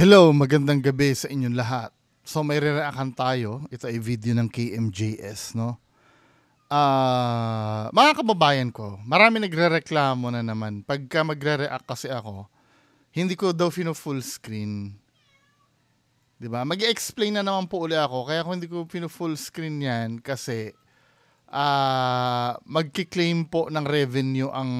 Hello, magandang gabi sa inyong lahat. So may re tayo. Ito ay video ng KMJS, no? Ah, uh, mga kababayan ko, marami nagrereklamo na naman. Pagka magre-react kasi ako, hindi ko daw fino full screen. 'Di ba? Magi-explain na naman po uli ako kaya kung hindi ko fino full screen 'yan kasi ah uh, magki-claim po ng revenue ang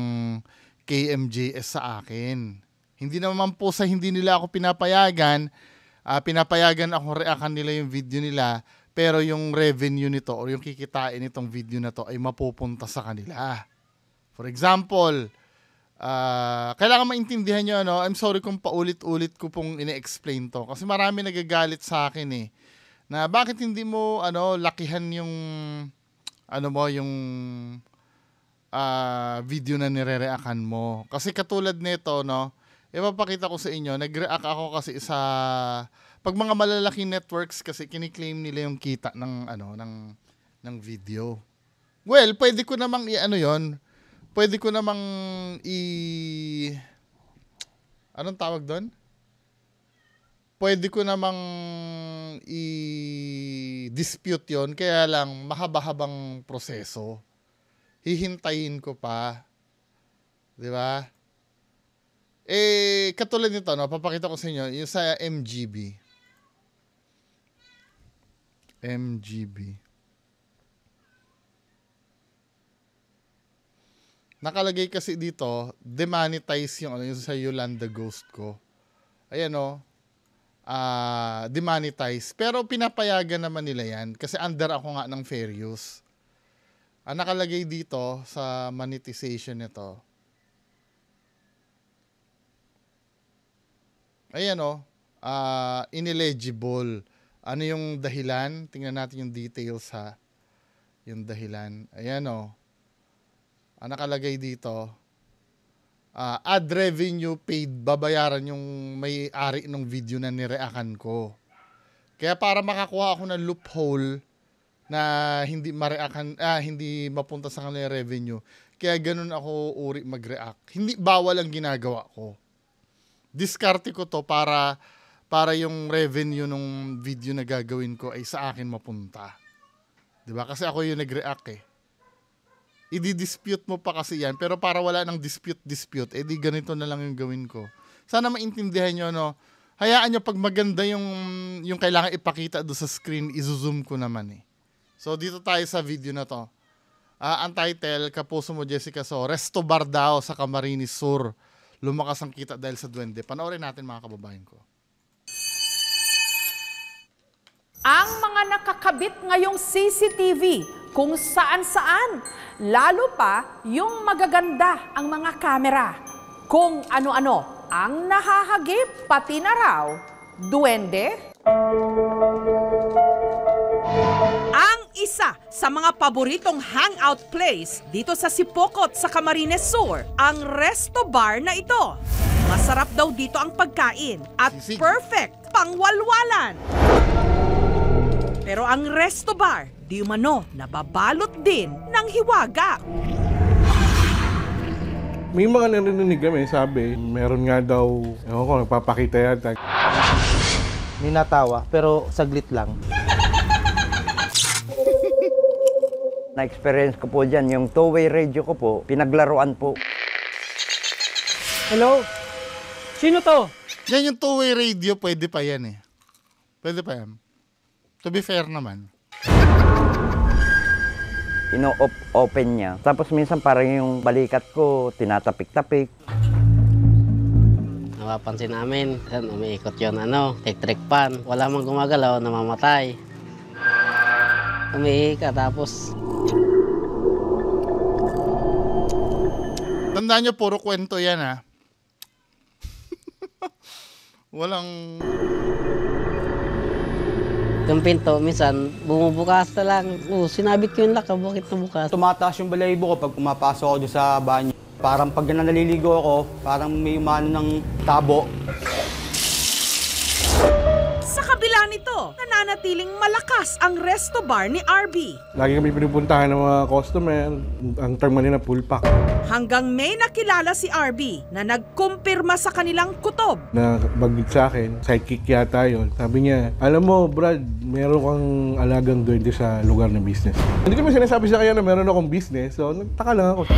KMJS sa akin. Hindi naman po sa hindi nila ako pinapayagan, uh, pinapayagan akong reakan nila yung video nila, pero yung revenue nito or yung kikitain nitong video na to ay mapupunta sa kanila. For example, uh, kailangan maintindihan nyo, ano, I'm sorry kung paulit-ulit ko pong ine-explain to. Kasi marami nagagalit sa akin eh. Na bakit hindi mo, ano, lakihan yung, ano mo, yung uh, video na nire-reakan mo. Kasi katulad nito, no, ipapakita ko sa inyo, nag-react ako kasi sa pag mga malalaking networks kasi kiniklaim nila yung kita ng ano ng ng video. Well, pwede ko namang i-ano 'yon. Pwede ko namang i Anong tawag doon? Pwede ko namang i-dispute 'yon, kaya lang mahaba-habang proseso. Hihintayin ko pa. 'Di ba? Eh eh, katulad nito, no, papakita ko sa inyo, yung sa MGB. MGB. Nakalagay kasi dito, demonetize yung, ano, yung sa Yolanda Ghost ko. Ayan o, uh, ah, demonetize. Pero pinapayagan naman nila yan kasi under ako nga ng fair use. Ang ah, nakalagay dito sa monetization nito, Ayan o, oh. uh, ah, ineligible. Ano yung dahilan? Tingnan natin yung details ha. Yung dahilan. Ayan o. Oh. Ang ah, nakalagay dito, uh, ad revenue paid, babayaran yung may-ari ng video na nireakan ko. Kaya para makakuha ako ng loophole na hindi mareakan ah, hindi mapunta sa kanila revenue. Kaya ganun ako uri mag-react. Hindi bawal ang ginagawa ko diskarte ko to para para yung revenue nung video na gagawin ko ay sa akin mapunta. 'Di ba? Kasi ako yung nag-react eh. I-dispute mo pa kasi yan, pero para wala ng dispute-dispute, eh ganito na lang yung gawin ko. Sana maintindihan niyo no? Hayaan niyo pag maganda yung, yung kailangan ipakita do sa screen, izo-zoom ko naman eh. So dito tayo sa video na to. Uh, ang title, Kapuso mo Jessica So, Resto Bar daw sa Camarines Sur lumakas ang kita dahil sa duwende. Panoorin natin mga kababayan ko. Ang mga nakakabit ngayong CCTV kung saan-saan, lalo pa yung magaganda ang mga kamera. Kung ano-ano ang nahahagip, pati na raw, duwende. Duwende isa sa mga paboritong hangout place dito sa Sipokot sa Camarines Sur, ang resto bar na ito. Masarap daw dito ang pagkain at perfect pangwalwalan. Pero ang resto bar, di umano, nababalot din ng hiwaga. May mga narinig kami, sabi, meron nga daw, ewan ko, nagpapakita yata. Ninatawa, pero saglit lang. Na-experience ko po dyan, yung two-way radio ko po, pinaglaruan po. Hello? Sino to? Yan yung two-way radio, pwede pa yan eh. Pwede pa yan. To be fair naman. Ino-open niya. Tapos minsan parang yung balikat ko, tinatapik-tapik. Napapansin namin, umiikot yon ano, electric pan. Wala mang gumagalaw, namamatay umihi ka tapos Tandaan nyo, puro kwento yan ha. Ah. Walang... Yung pinto, minsan, bumubukas na lang. Oo, sinabit ko yung lock, ah, bakit nabukas? Tumataas yung balayibo ko pag pumapasok ako doon sa banyo. Parang pag naliligo ako, parang may umano ng tabo. Kaya nito, nananatiling malakas ang resto bar ni RB. Lagi kami pinupuntahan ng mga customer, ang term nila full pack. Hanggang may nakilala si RB na nagkumpirma sa kanilang kutob. Na bagid sa akin, sidekick yata yun. Sabi niya, alam mo Brad, meron kang alagang duwende sa lugar ng business. Hindi ko sinasabi sa kanya na meron akong business, so nagtaka lang ako.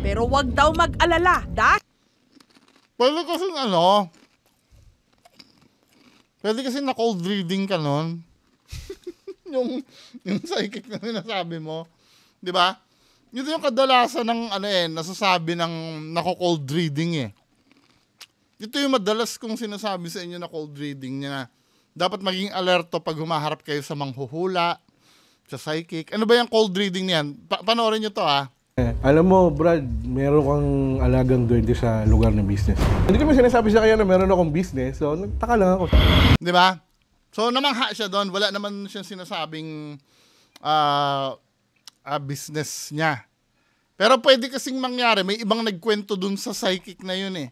Pero wag daw mag-alala dahil... Pwede kasi ano, Pwede kasi na cold reading ka nun. yung, yung psychic na sinasabi mo. Di ba? Yun yung kadalasan ng ano eh, nasasabi ng nako-cold reading eh. Ito yung madalas kong sinasabi sa inyo na cold reading niya na dapat maging alerto pag humaharap kayo sa manghuhula, sa psychic. Ano ba yung cold reading niyan? Pa- panoorin nyo to ah. Eh, alam mo, Brad, meron kang alagang girl dito sa lugar ng business. Hindi ko sinasabi sa kanya na meron akong business, so nagtaka lang ako. Di ba? So, namangha siya doon. Wala naman siyang sinasabing uh, uh, business niya. Pero pwede kasing mangyari, may ibang nagkwento doon sa psychic na yun eh.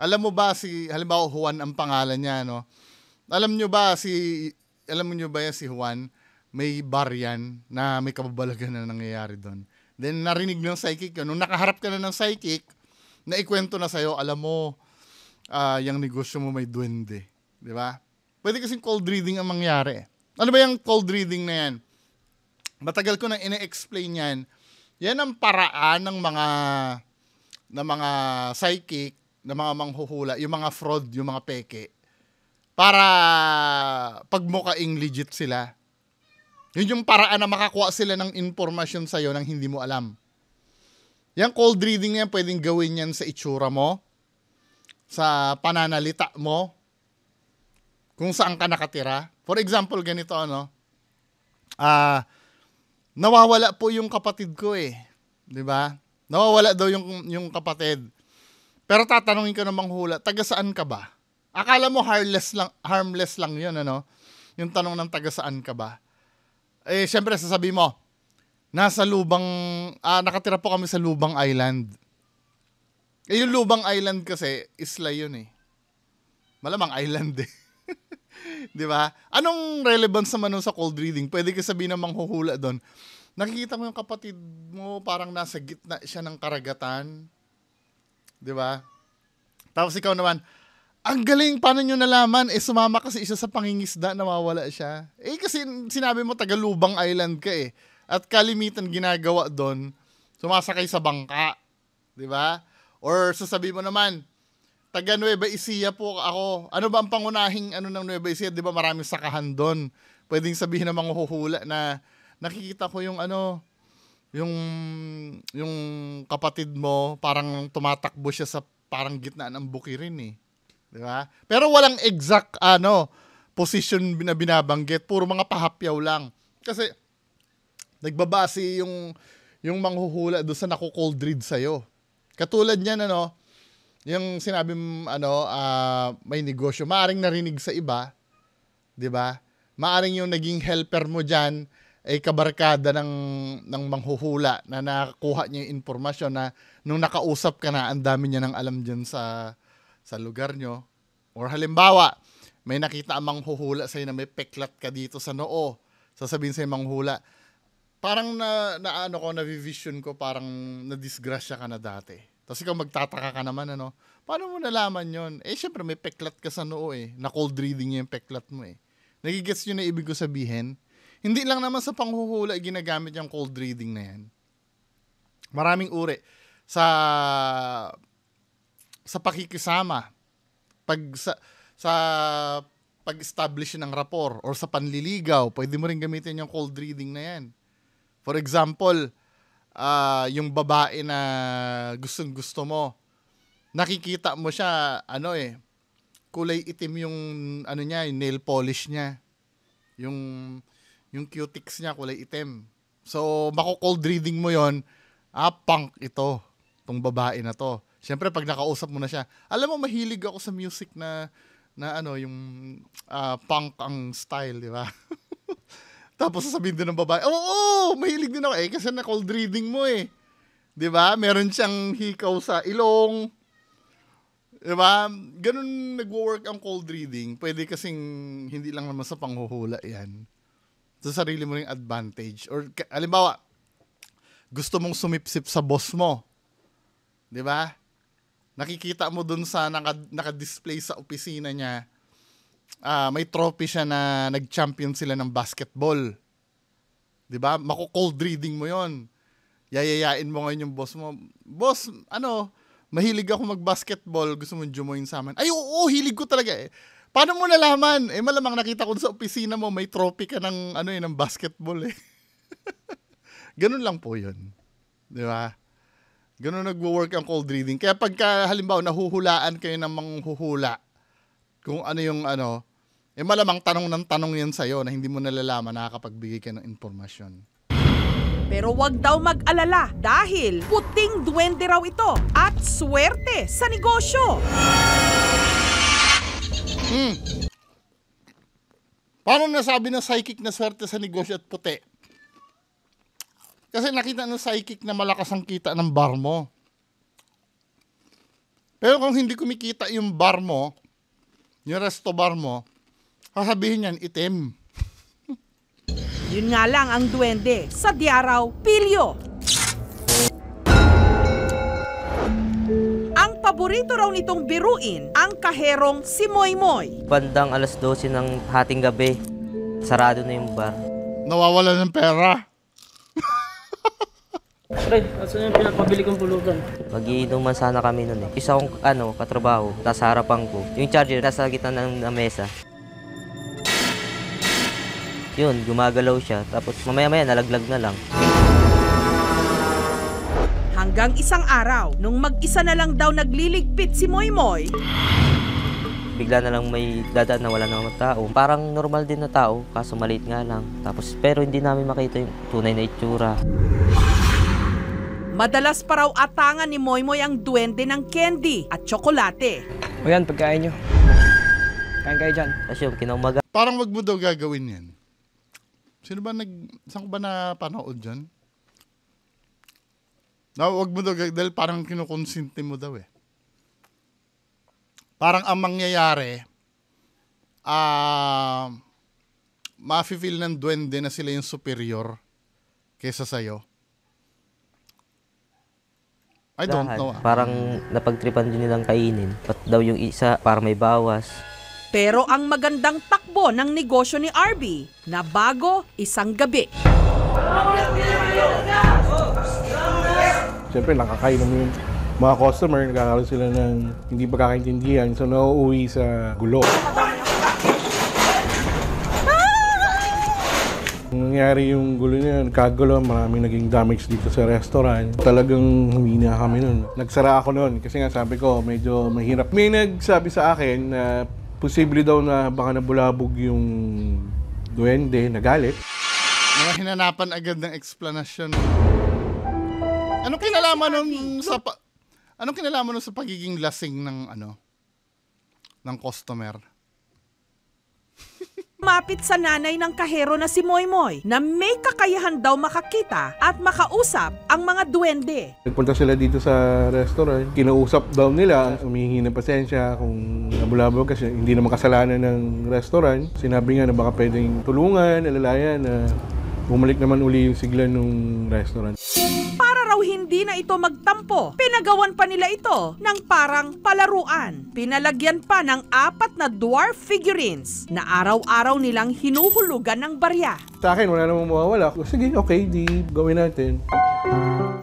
Alam mo ba si, halimbawa Juan ang pangalan niya, no? Alam nyo ba si, alam nyo ba yan si Juan? May bar yan na may kababalagan na nangyayari doon. Then narinig ng psychic yun. Nung nakaharap ka na ng psychic, na ikwento na sa'yo, alam mo, uh, yung negosyo mo may duwende. Di ba? Pwede kasing cold reading ang mangyari. Ano ba yung cold reading na yan? Matagal ko na ine-explain yan. Yan ang paraan ng mga ng mga psychic, ng mga manghuhula, yung mga fraud, yung mga peke. Para pagmukaing legit sila. Yun yung paraan na makakuha sila ng information sa'yo nang hindi mo alam. Yang cold reading yan, pwedeng gawin yan sa itsura mo, sa pananalita mo, kung saan ka nakatira. For example, ganito ano, ah, uh, nawawala po yung kapatid ko eh. 'Di ba? Nawawala daw yung yung kapatid. Pero tatanungin ko namang hula, taga saan ka ba? Akala mo harmless lang, harmless lang yun, ano? Yung tanong ng taga saan ka ba? eh, syempre, sasabihin mo, nasa Lubang, ah, nakatira po kami sa Lubang Island. Eh, yung Lubang Island kasi, isla yun eh. Malamang island eh. Di ba? Anong relevance naman nun sa cold reading? Pwede ka sabihin na manghuhula doon. Nakikita mo yung kapatid mo, parang nasa gitna siya ng karagatan. Di ba? Tapos ikaw naman, ang galing, paano nyo nalaman? Eh, sumama kasi isa sa pangingisda, nawawala siya. Eh, kasi sinabi mo, Tagalubang Island ka eh. At kalimitan ginagawa doon, sumasakay sa bangka. Di ba? Or sasabi mo naman, taga Nueva Ecija po ako. Ano ba ang pangunahing ano ng Nueva Ecija? Di ba maraming sakahan doon? Pwedeng sabihin ng mga huhula na nakikita ko yung ano, yung yung kapatid mo parang tumatakbo siya sa parang gitna ng bukirin eh. Di ba? Pero walang exact ano, position na binabanggit, puro mga pahapyaw lang. Kasi nagbabase yung yung manghuhula doon sa nako-cold read iyo. Katulad niyan ano, yung sinabi ano, uh, may negosyo, maaring narinig sa iba, 'di ba? Maaring yung naging helper mo diyan ay kabarkada ng ng manghuhula na nakuha niya yung impormasyon na nung nakausap ka na ang dami niya ng alam diyan sa sa lugar nyo, or halimbawa, may nakita amang huhula sa'yo na may peklat ka dito sa noo, sasabihin sa'yo manghula, parang na, na ano ko, na-vision ko, parang na-disgrasya ka na dati. Tapos ikaw magtataka ka naman, ano, paano mo nalaman yon? Eh, syempre may peklat ka sa noo eh. Na cold reading yung peklat mo eh. Nagigets nyo na ibig ko sabihin? Hindi lang naman sa panghuhula eh, ginagamit yung cold reading na yan. Maraming uri. Sa sa pakikisama, pag sa, sa pag-establish ng rapor or sa panliligaw, pwede mo rin gamitin yung cold reading na yan. For example, uh, yung babae na gustong gusto mo, nakikita mo siya, ano eh, kulay itim yung ano niya, yung nail polish niya. Yung yung cutics niya kulay itim. So, mako cold reading mo 'yon. Ah, punk ito, tong babae na to. Siyempre, pag nakausap mo na siya, alam mo, mahilig ako sa music na, na ano, yung uh, punk ang style, di ba? Tapos sasabihin din ng babae, oo, oh, oh, mahilig din ako eh, kasi na cold reading mo eh. Di ba? Meron siyang hikaw sa ilong. Di ba? Ganun nagwo-work ang cold reading. Pwede kasing hindi lang naman sa panghuhula yan. Sa sarili mo ring advantage. Or halimbawa gusto mong sumipsip sa boss mo. Di ba? nakikita mo dun sa naka, naka-display sa opisina niya, uh, may trophy siya na nag-champion sila ng basketball. 'Di ba? Mako-cold reading mo 'yon. Yayayain mo ngayon yung boss mo. Boss, ano, mahilig ako mag-basketball, gusto mo join sa amin. Ay, oo, hilig ko talaga eh. Paano mo nalaman? Eh malamang nakita ko sa opisina mo may trophy ka ng ano eh, ng basketball eh. Ganun lang po 'yon. 'Di ba? Ganun nagwo-work ang cold reading. Kaya pagka halimbawa nahuhulaan kayo ng manghuhula kung ano yung ano, eh malamang tanong ng tanong yan sa'yo na hindi mo nalalaman nakakapagbigay ka ng impormasyon. Pero wag daw mag-alala dahil puting duwende raw ito at swerte sa negosyo. Hmm. Paano nasabi ng psychic na swerte sa negosyo at puti? Kasi nakita ng psychic na malakas ang kita ng bar mo. Pero kung hindi kumikita yung bar mo, yung resto bar mo, sasabihin yan, itim. Yun nga lang ang duwende sa diaraw pilyo. Ang paborito raw nitong biruin ang kaherong si Moymoy. Bandang alas 12 ng hating gabi, sarado na yung bar. Nawawala ng pera. Fred, asan yung pinapabili kong pulutan? Magiinuman sana kami nun eh. Isa kong ano, katrabaho, nasa harapan ko. Yung charger, nasa gitna ng, ng mesa. Yun, gumagalaw siya. Tapos mamaya-maya nalaglag na lang. Hanggang isang araw, nung mag-isa na lang daw nagliligpit si Moymoy, bigla na lang may dadaan na wala namang tao. Parang normal din na tao, kaso maliit nga lang. Tapos, pero hindi namin makita yung tunay na itsura. Madalas pa raw atangan ni Moymoy ang duwende ng candy at tsokolate. O yan, pagkain nyo. Kain kayo dyan. Tapos yung kinaumaga. Parang wag mo daw gagawin yan. Sino ba nag... Saan ko ba napanood dyan? Na, wag mo daw gagawin dahil parang kinukonsinti mo daw eh. Parang ang mangyayari, ah... Uh, mafe-feel ng duwende na sila yung superior kaysa sa'yo. I don't know. Parang napagtripan din nilang kainin. Pat daw yung isa para may bawas. Pero ang magandang takbo ng negosyo ni Arby na bago isang gabi. Siyempre, nakakainom yung mga customer, nagkakaroon sila ng hindi pagkakaintindihan, so nauuwi sa gulo. nangyari yung gulo niya, nagkagulo, maraming naging damage dito sa restaurant. Talagang humina kami nun. Nagsara ako nun kasi nga sabi ko, medyo mahirap. May nagsabi sa akin na posible daw na baka nabulabog yung duwende na galit. Mga hinanapan agad ng explanation. Anong kinalaman nung sa pa- Anong kinalaman nung sa pagiging lasing ng ano? ng customer? Mapit sa nanay ng kahero na si Moymoy na may kakayahan daw makakita at makausap ang mga duwende. Nagpunta sila dito sa restaurant, kinausap daw nila, humihingi ng pasensya kung nabulabog kasi hindi naman kasalanan ng restaurant. Sinabi nga na baka pwedeng tulungan, alalayan na uh, Bumalik naman uli yung sigla nung restaurant. Para raw hindi na ito magtampo, pinagawan pa nila ito ng parang palaruan. Pinalagyan pa ng apat na dwarf figurines na araw-araw nilang hinuhulugan ng barya. Sa akin, wala namang mawawala. Sige, okay, di gawin natin.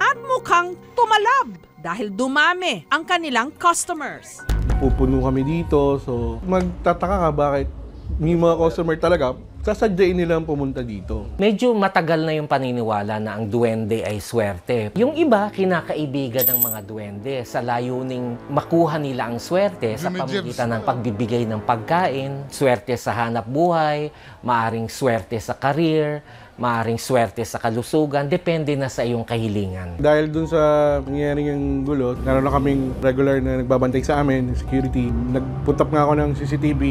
At mukhang tumalab dahil dumami ang kanilang customers. Pupuno kami dito, so magtataka ka bakit may mga customer talaga sasadyain nilang pumunta dito. Medyo matagal na yung paniniwala na ang duwende ay swerte. Yung iba, kinakaibigan ng mga duwende sa layuning makuha nila ang swerte sa pamamagitan ng pagbibigay ng pagkain, swerte sa hanap buhay, maaring swerte sa career, maaring swerte sa kalusugan, depende na sa iyong kahilingan. Dahil dun sa nangyayari yung gulo, naroon na kaming regular na nagbabantay sa amin, security. Nagputap nga ako ng CCTV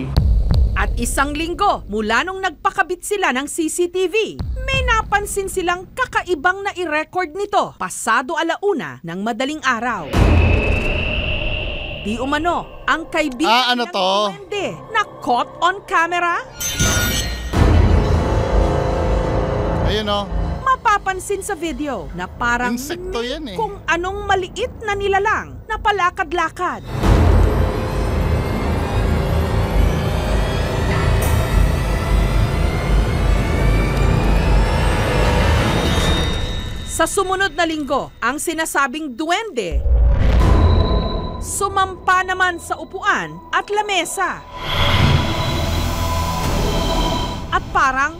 at isang linggo mula nung nagpakabit sila ng CCTV. May napansin silang kakaibang na i-record nito pasado alauna ng madaling araw. Di umano, ang kaibigan ah, ano to? Duwende na caught on camera? Ayun o. Oh. mapapansin sa video na parang Insekto yan eh. kung anong maliit na nilalang na palakad-lakad. Sa sumunod na linggo, ang sinasabing duwende sumampa naman sa upuan at lamesa. At parang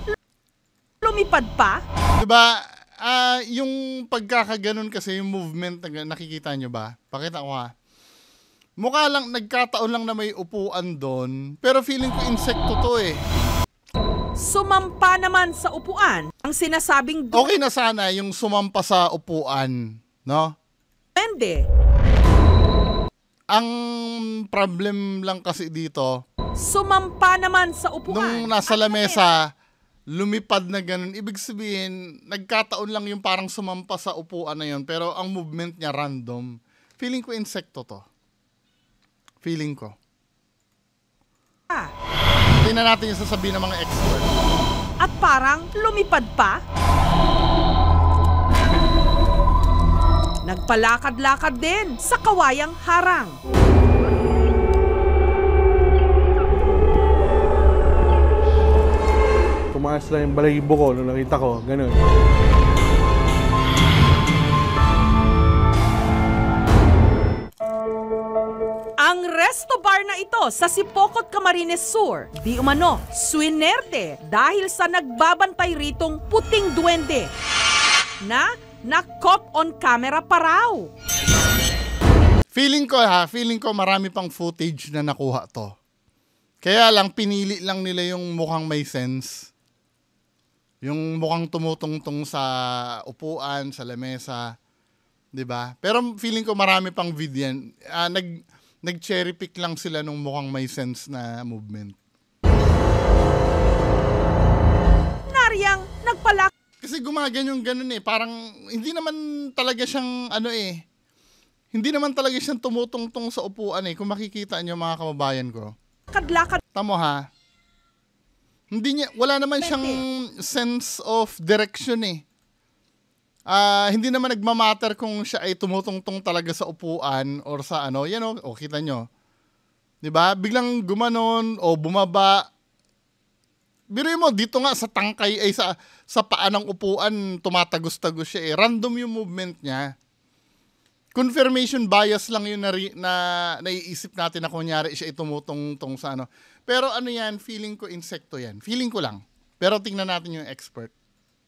lumipad pa. Diba, uh, yung pagkakaganon kasi, yung movement na nakikita nyo ba? Pakita ko ha. Mukha lang, nagkataon lang na may upuan doon. Pero feeling ko insekto to eh sumampa naman sa upuan ang sinasabing... Okay na sana yung sumampa sa upuan, no? Depende. Ang problem lang kasi dito... Sumampa naman sa upuan. Nung nasa lamesa, lumipad na ganun. Ibig sabihin, nagkataon lang yung parang sumampa sa upuan na yun. Pero ang movement niya random. Feeling ko insekto to. Feeling ko. Ah. Hindi na natin yung sasabihin ng mga expert. At parang lumipad pa. Nagpalakad-lakad din sa kawayang harang. Tumaas lang yung balahibo ko nung nakita ko, ganun. sa Sipokot Camarines Sur. Di umano, swinerte dahil sa nagbabantay ritong puting duwende na nakop on camera paraw. Feeling ko ha, feeling ko marami pang footage na nakuha to. Kaya lang pinili lang nila yung mukhang may sense. Yung mukhang tumutungtong sa upuan, sa lamesa, 'di ba? Pero feeling ko marami pang video Uh, nag nag-cherry pick lang sila nung mukhang may sense na movement. Nariyang nagpalak. Kasi gumagan yung ganun eh. Parang hindi naman talaga siyang ano eh. Hindi naman talaga siyang tumutungtong sa upuan eh. Kung makikita niyo mga kababayan ko. Kadlakad. Tamo ha. Hindi niya, wala naman siyang sense of direction eh uh, hindi naman nagmamatter kung siya ay tumutungtong talaga sa upuan or sa ano, yan o, oh, kita nyo. ba diba? Biglang gumanon o bumaba. Biruin mo, dito nga sa tangkay ay sa, sa paa ng upuan, tumatagos-tagos siya eh. Random yung movement niya. Confirmation bias lang yun na, na naiisip natin na kunyari siya ay tong sa ano. Pero ano yan, feeling ko insekto yan. Feeling ko lang. Pero tingnan natin yung expert.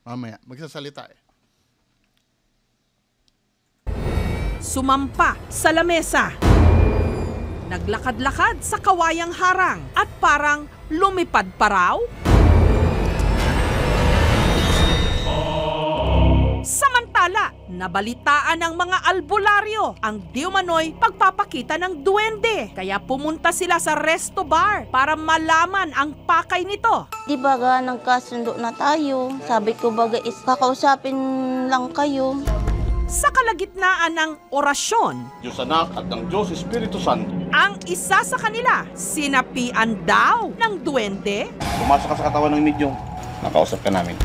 Mamaya, magsasalita eh. sumampa sa lamesa. Naglakad-lakad sa kawayang harang at parang lumipad pa raw? Samantala, nabalitaan ng mga albularyo ang diumanoy pagpapakita ng duwende. Kaya pumunta sila sa resto bar para malaman ang pakay nito. Di ba ga, nagkasundo na tayo. Sabi ko baga is kakausapin lang kayo sa kalagitnaan ng orasyon. Diyos Anak at ng Diyos Espiritu Santo. Ang isa sa kanila, sinapian daw ng duwende. Pumasok ka sa katawan ng medium. Nakausap ka namin.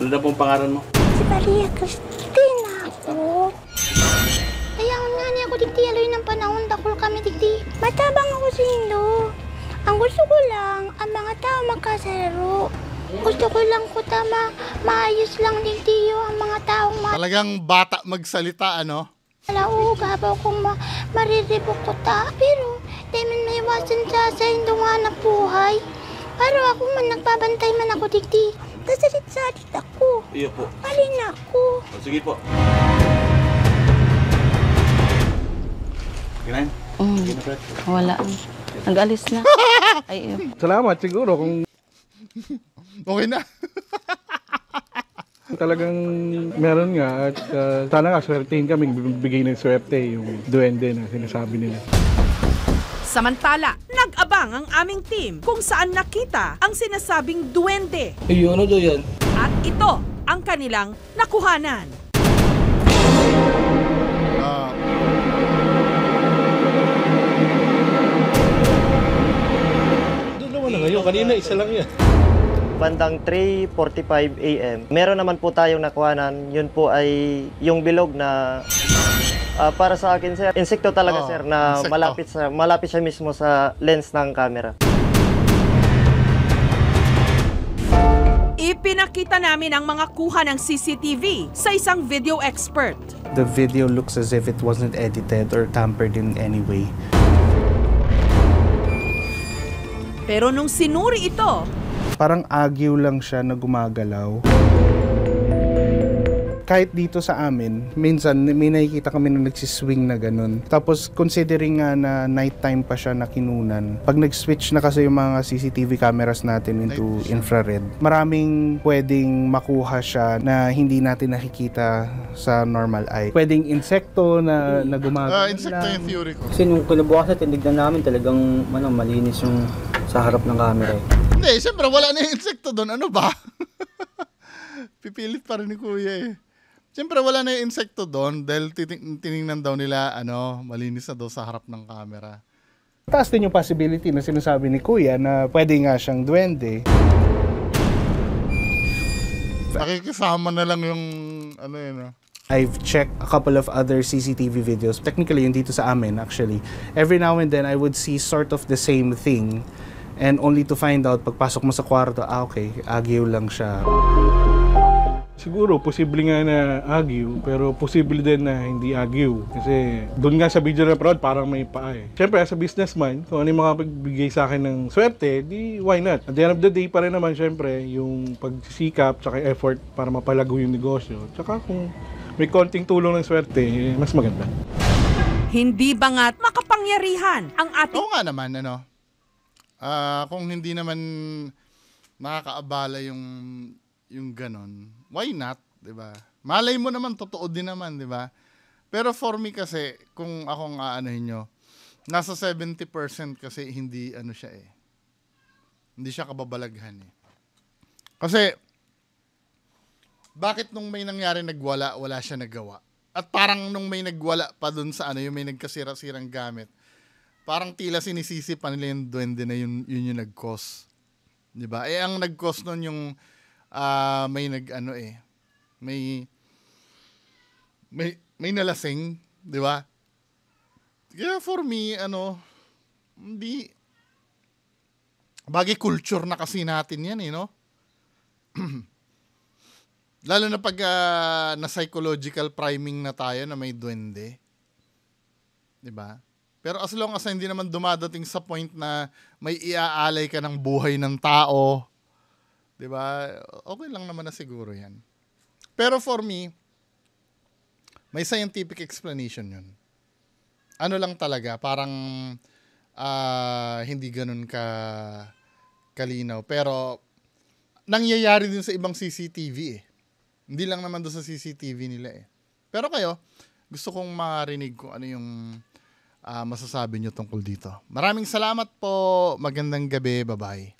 Ano na pong pangalan mo? Si Maria Cristina ako. Ayaw nga niya ako digtiyaloy ng panahon. Dakol kami dikti. Matabang ako sa inyo. Ang gusto ko lang, ang mga tao magkasaro. Gusto ko lang ko tama, maayos lang din tiyo ang mga taong ma... Talagang bata magsalita, ano? Malaugabaw kung ma mariribok ko ta. Pero, di man may iwasan sa sa indungan na buhay. Pero ako man, nagbabantay man ako digdi. Kasalit-salit ako. Iya po. Alin ako. O, sige po. Kinain? Mm. Wala. Nag-alis na. Ay, iyo. Eh. Salamat siguro kung Okay na. Talagang meron nga at uh, sana nga swertehin kami, bibigay ng swerte yung duwende na sinasabi nila. Samantala, nag-abang ang aming team kung saan nakita ang sinasabing duwende. Ayun, ano daw yan? At ito ang kanilang nakuhanan. Uh, Dalawa na ngayon, kanina isa lang yan bandang 3.45 a.m. Meron naman po tayong nakuhanan, yun po ay yung bilog na uh, para sa akin sir, insekto talaga oh, sir na insekto. malapit sa malapit siya mismo sa lens ng camera. Ipinakita namin ang mga kuha ng CCTV sa isang video expert. The video looks as if it wasn't edited or tampered in any way. Pero nung sinuri ito, Parang agyo lang siya na gumagalaw. Kahit dito sa amin, minsan may nakikita kami na nagsiswing na ganun. Tapos considering nga na nighttime pa siya na kinunan, pag nag-switch na kasi yung mga CCTV cameras natin into infrared, maraming pwedeng makuha siya na hindi natin nakikita sa normal eye. Pwedeng insekto na, na gumagalaw. Ah, insekto yung theory ko. Kasi nung kinabukasan, tinignan namin talagang ano, malinis yung sa harap ng camera. Eh. Hindi, siyempre wala na yung insekto doon. Ano ba? Pipilit pa rin ni Kuya eh. Siyempre wala na yung insekto doon dahil titing- tiningnan daw nila ano, malinis na daw sa harap ng camera. Taas din yung possibility na sinasabi ni Kuya na pwede nga siyang duwende. Nakikisama na lang yung ano yun ah. I've checked a couple of other CCTV videos. Technically, yung dito sa amin actually. Every now and then, I would see sort of the same thing. And only to find out, pagpasok mo sa kwarto, ah okay, agyo lang siya. Siguro, posible nga na agyo, pero posible din na hindi agyo. Kasi doon nga sa video na proud, parang may paa eh. Siyempre, as a businessman, kung ano yung makapagbigay sa akin ng swerte, di why not? At the end of the day, pa rin naman siyempre, yung pagsisikap, tsaka effort para mapalago yung negosyo. Tsaka kung may konting tulong ng swerte, eh, mas maganda. Hindi ba nga makapangyarihan ang ating... Oo nga naman, ano uh, kung hindi naman nakakaabala yung yung ganon, why not, 'di ba? Malay mo naman totoo din naman, 'di ba? Pero for me kasi kung akong aanohin niyo, nasa 70% kasi hindi ano siya eh. Hindi siya kababalaghan eh. Kasi bakit nung may nangyari nagwala, wala siya nagawa? At parang nung may nagwala pa dun sa ano, yung may nagkasira-sirang gamit, parang tila sinisisi pa nila yung duwende na yun, yun yung nag-cause. Di ba? Eh, ang nag-cause nun yung uh, may nag, ano eh, may, may, may nalasing, di ba? Kaya yeah, for me, ano, hindi, bagay culture na kasi natin yan eh, no? Lalo na pag uh, na psychological priming na tayo na may duwende. 'Di ba? Pero as long as hindi naman dumadating sa point na may iaalay ka ng buhay ng tao, 'di ba? Okay lang naman na siguro 'yan. Pero for me, may scientific explanation 'yun. Ano lang talaga, parang uh, hindi ganun ka kalinaw, pero nangyayari din sa ibang CCTV eh. Hindi lang naman doon sa CCTV nila eh. Pero kayo, gusto kong marinig ko ano yung uh, masasabi nyo tungkol dito. Maraming salamat po. Magandang gabi. Bye-bye.